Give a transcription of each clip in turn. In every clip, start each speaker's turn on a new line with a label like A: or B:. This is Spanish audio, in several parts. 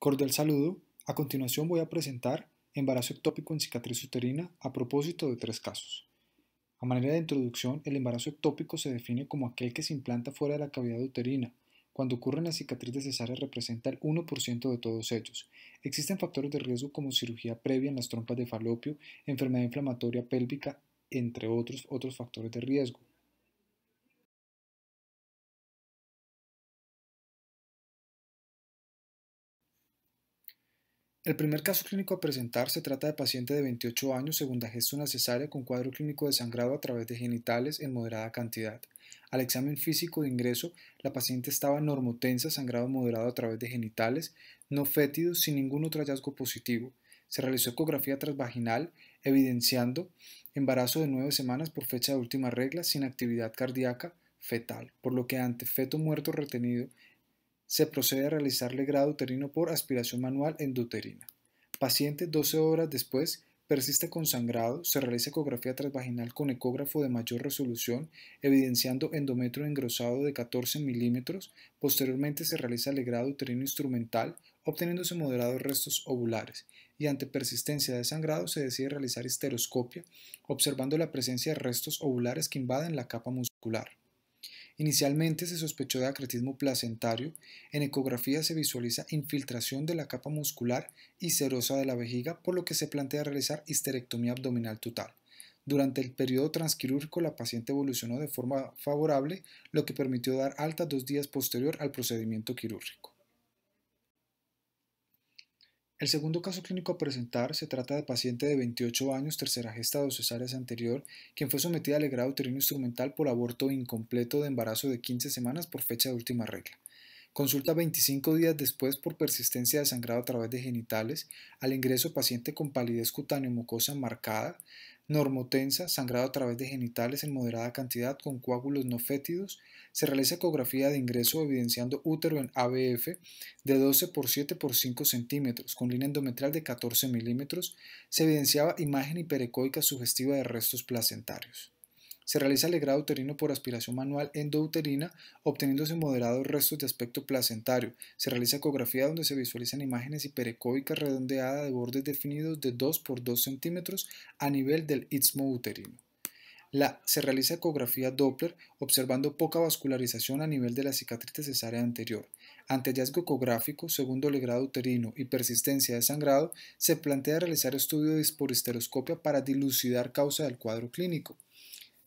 A: Cordial saludo. A continuación voy a presentar embarazo ectópico en cicatriz uterina a propósito de tres casos. A manera de introducción, el embarazo ectópico se define como aquel que se implanta fuera de la cavidad uterina. Cuando ocurren las cicatrices cesáreas representa el 1% de todos ellos. Existen factores de riesgo como cirugía previa en las trompas de falopio, enfermedad inflamatoria pélvica, entre otros, otros factores de riesgo. El primer caso clínico a presentar se trata de paciente de 28 años, segunda gestión necesaria cesárea con cuadro clínico de sangrado a través de genitales en moderada cantidad. Al examen físico de ingreso, la paciente estaba normotensa, sangrado moderado a través de genitales, no fétidos sin ningún otro hallazgo positivo. Se realizó ecografía transvaginal, evidenciando embarazo de nueve semanas por fecha de última regla, sin actividad cardíaca fetal, por lo que ante feto muerto retenido se procede a realizarle grado uterino por aspiración manual endoterina. Paciente 12 horas después persiste con sangrado, se realiza ecografía transvaginal con ecógrafo de mayor resolución, evidenciando endometrio engrosado de 14 milímetros. Posteriormente se realiza el grado uterino instrumental, obteniéndose moderados restos ovulares. Y ante persistencia de sangrado se decide realizar histeroscopia, observando la presencia de restos ovulares que invaden la capa muscular. Inicialmente se sospechó de acretismo placentario, en ecografía se visualiza infiltración de la capa muscular y serosa de la vejiga, por lo que se plantea realizar histerectomía abdominal total. Durante el periodo transquirúrgico la paciente evolucionó de forma favorable, lo que permitió dar alta dos días posterior al procedimiento quirúrgico. El segundo caso clínico a presentar se trata de paciente de 28 años, tercera gesta o cesáreas anterior, quien fue sometida al grado uterino instrumental por aborto incompleto de embarazo de 15 semanas por fecha de última regla. Consulta 25 días después por persistencia de sangrado a través de genitales, al ingreso paciente con palidez cutánea mucosa marcada, normotensa, sangrado a través de genitales en moderada cantidad con coágulos no fétidos, se realiza ecografía de ingreso evidenciando útero en ABF de 12 por 7 por 5 centímetros con línea endometrial de 14 milímetros, se evidenciaba imagen hiperecoica sugestiva de restos placentarios se realiza el legrado uterino por aspiración manual endouterina, obteniéndose moderados restos de aspecto placentario. Se realiza ecografía donde se visualizan imágenes hiperecóicas redondeadas de bordes definidos de 2 por 2 centímetros a nivel del istmo uterino. La, se realiza ecografía Doppler observando poca vascularización a nivel de la cicatriz cesárea anterior. Ante hallazgo ecográfico, segundo legrado uterino y persistencia de sangrado, se plantea realizar estudios por esteroscopia para dilucidar causa del cuadro clínico.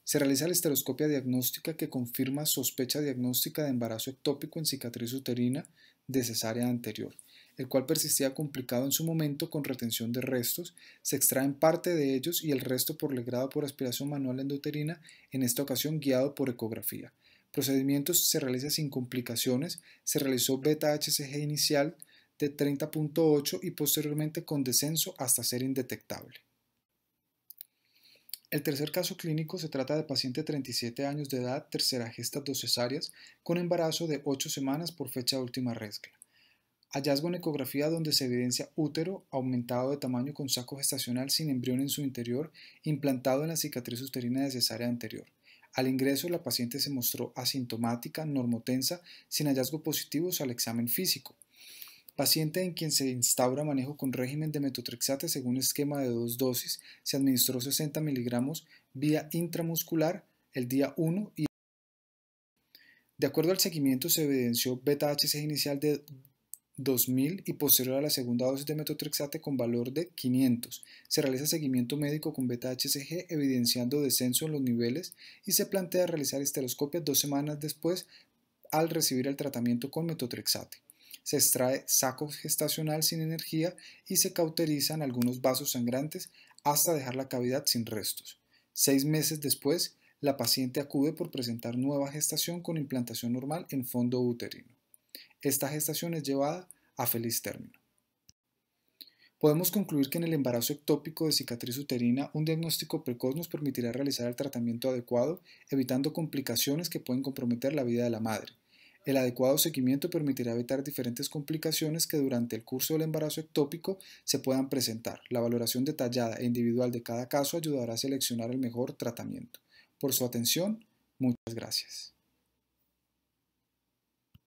A: Se realiza la esteroscopia diagnóstica que confirma sospecha diagnóstica de embarazo ectópico en cicatriz uterina de cesárea anterior, el cual persistía complicado en su momento con retención de restos. Se extraen parte de ellos y el resto por legrado por aspiración manual endoterina, en esta ocasión guiado por ecografía. Procedimientos se realiza sin complicaciones. Se realizó beta-HCG inicial de 30.8 y posteriormente con descenso hasta ser indetectable. El tercer caso clínico se trata de paciente de 37 años de edad, tercera gesta dos cesáreas, con embarazo de 8 semanas por fecha de última rescla. Hallazgo en ecografía donde se evidencia útero aumentado de tamaño con saco gestacional sin embrión en su interior, implantado en la cicatriz uterina de cesárea anterior. Al ingreso, la paciente se mostró asintomática, normotensa, sin hallazgo positivos al examen físico. Paciente en quien se instaura manejo con régimen de metotrexate según esquema de dos dosis, se administró 60 miligramos vía intramuscular el día 1 y de acuerdo al seguimiento se evidenció beta-HC inicial de 2000 y posterior a la segunda dosis de metotrexate con valor de 500. Se realiza seguimiento médico con beta-HCG evidenciando descenso en los niveles y se plantea realizar esteroscopias dos semanas después al recibir el tratamiento con metotrexate se extrae saco gestacional sin energía y se cauterizan algunos vasos sangrantes hasta dejar la cavidad sin restos. Seis meses después, la paciente acude por presentar nueva gestación con implantación normal en fondo uterino. Esta gestación es llevada a feliz término. Podemos concluir que en el embarazo ectópico de cicatriz uterina, un diagnóstico precoz nos permitirá realizar el tratamiento adecuado, evitando complicaciones que pueden comprometer la vida de la madre. El adecuado seguimiento permitirá evitar diferentes complicaciones que durante el curso del embarazo ectópico se puedan presentar. La valoración detallada e individual de cada caso ayudará a seleccionar el mejor tratamiento. Por su atención, muchas gracias.